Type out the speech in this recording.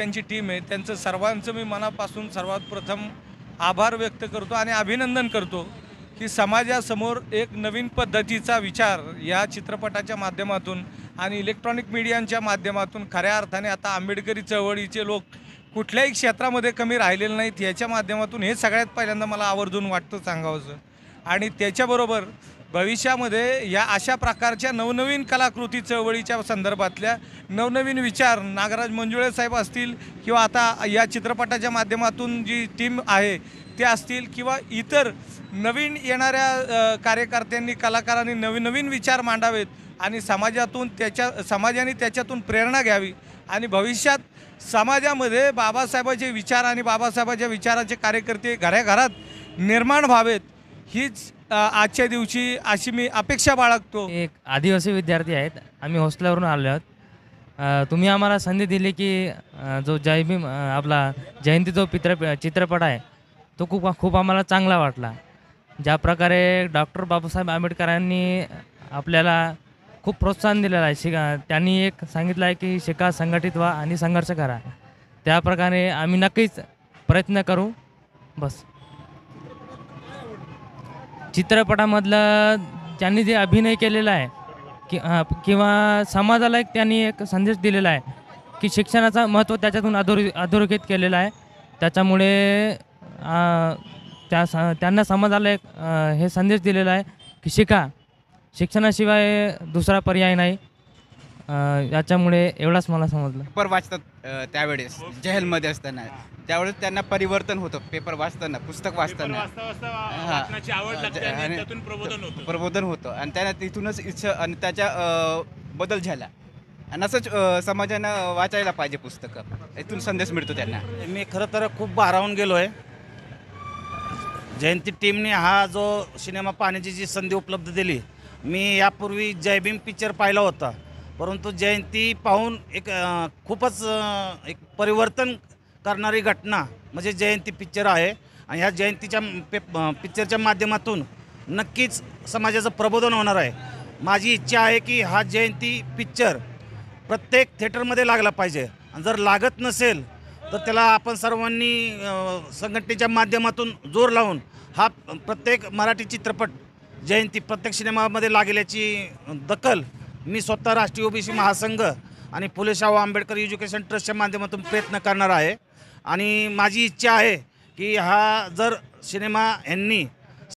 त्यांची टीम आहे त्यांचं सर्वांचं मी मनापासून सर्वात प्रथम आभार व्यक्त करतो आणि अभिनंदन करतो की समाजासमोर एक नवीन पद्धतीचा विचार या चित्रपटाच्या माध्यमातून आणि इलेक्ट्रॉनिक मीडियांच्या माध्यमातून खऱ्या अर्थाने आता आंबेडकरी चळवळीचे लोक कुठल्याही क्षेत्रामध्ये कमी राहिलेले नाहीत याच्या माध्यमातून हे सगळ्यात पहिल्यांदा मला आवर्जून वाटतं सांगावंसं आणि त्याच्याबरोबर भविष्यामध्ये या अशा प्रकारच्या नवनवीन कलाकृती चळवळीच्या संदर्भातल्या नवनवीन विचार नागराज मंजुळे साहेब असतील किंवा आता या चित्रपटाच्या माध्यमातून जी टीम आहे ते असतील किंवा इतर नवीन येणाऱ्या कार्यकर्त्यांनी कलाकारांनी नवीन नवीन विचार मांडावेत आणि समाजातून त्याच्या समाजाने त्याच्यातून प्रेरणा घ्यावी आणि भविष्यात समाजामध्ये बाबासाहेबाचे विचार आणि बाबासाहेबाच्या विचाराचे कार्यकर्ते घराघरात निर्माण व्हावेत हीच आजच्या दिवशी अशी मी अपेक्षा बाळगतो एक आदिवासी विद्यार्थी आहेत आम्ही हॉस्टेलवरून आलो आहोत तुम्ही आम्हाला संधी दिली की जो जयभीम आपला जयंती जो पित्र चित्रपट आहे तो खूप खूप आम्हाला चांगला वाटला ज्या प्रकारे डॉक्टर बाबासाहेब आंबेडकरांनी आपल्याला खूप प्रोत्साहन दिलेलं आहे शिका त्यांनी एक सांगितलं आहे की शिका संघटित व्हा आणि संघर्ष करा त्याप्रकारे आम्ही नक्कीच प्रयत्न करू बस चित्रपटामधलं त्यांनी जे अभिनय केलेला आहे की किंवा समाजाला एक त्यांनी एक संदेश दिलेला आहे की शिक्षणाचा महत्त्व त्याच्यातून अधोर अधोरेखित केलेलं आहे त्याच्यामुळे त्या स त्यांना समाजाला एक हे संदेश दिलेला आहे की शिका शिक्षणाशिवाय दुसरा पर्याय नाही याच्यामुळे एवढाच मला समजलं पेपर वाचतात त्यावेळेस मध्ये असताना त्यावेळेस त्यांना परिवर्तन होतं पेपर वाचताना पुस्तक वाचताना प्रबोधन होतं आणि त्यांना तिथूनच इच्छा आणि त्याच्या बदल झाला आणि असंच समाजानं वाचायला पाहिजे पुस्तकं इथून संदेश मिळतो त्यांना मी खरं तर खूप भारावून गेलो आहे जयंती टीमने हा जो सिनेमा पाहण्याची जी संधी उपलब्ध दिली मी यापूर्वी जयभीम पिक्चर पाहिला होता परंतु जयंती पाहून एक खूपच एक परिवर्तन करणारी घटना म्हणजे जयंती पिक्चर आहे आणि ह्या जयंतीच्या पेप पिक्चरच्या माध्यमातून नक्कीच समाजाचं प्रबोधन होणार आहे माझी इच्छा आहे की हा जयंती पिक्चर प्रत्येक थिएटरमध्ये लागला पाहिजे आणि जर लागत नसेल तर त्याला आपण सर्वांनी संघटनेच्या माध्यमातून जोर लावून हा प्रत्येक मराठी चित्रपट जयंती प्रत्येक सिनेमामध्ये लागल्याची दखल मी स्वतः राष्ट्रीय ओबीसी महासंघ आणि फुले शाहू आंबेडकर एज्युकेशन ट्रस्टच्या माध्यमातून प्रयत्न करणार आहे आणि माझी इच्छा आहे की हा जर सिनेमा यांनी